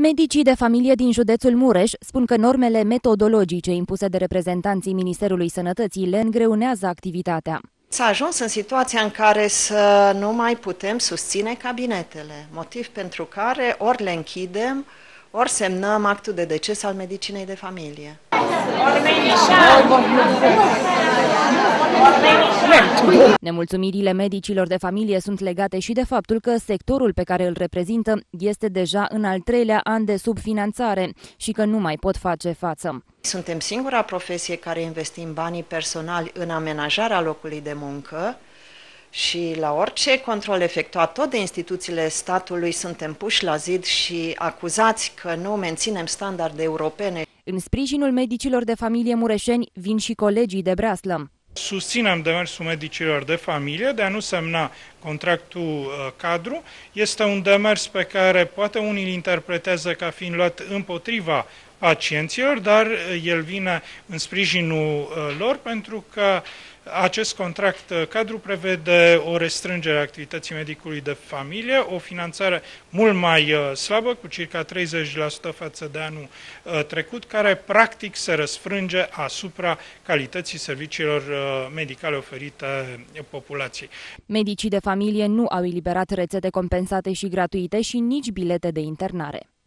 Medicii de familie din județul Mureș spun că normele metodologice impuse de reprezentanții Ministerului Sănătății le îngreunează activitatea. S-a ajuns în situația în care să nu mai putem susține cabinetele, motiv pentru care ori le închidem, ori semnăm actul de deces al medicinei de familie. Ori Păi, Nemulțumirile medicilor de familie sunt legate și de faptul că sectorul pe care îl reprezintă este deja în al treilea an de subfinanțare și că nu mai pot face față. Suntem singura profesie care investim banii personali în amenajarea locului de muncă și la orice control efectuat tot de instituțiile statului suntem puși la zid și acuzați că nu menținem standarde europene. În sprijinul medicilor de familie mureșeni vin și colegii de breaslă. Susținem demersul medicilor de familie de a nu semna contractul uh, cadru. Este un demers pe care poate unii îl interpretează ca fiind luat împotriva pacienților, dar eh, el vine în sprijinul eh, lor pentru că acest contract eh, cadru prevede o restrângere a activității medicului de familie, o finanțare mult mai slabă, cu circa 30% față de anul trecut, care practic se răsfrânge asupra calității serviciilor medicale oferite populației. Medicii de familie nu au eliberat rețete compensate și gratuite și nici bilete de internare.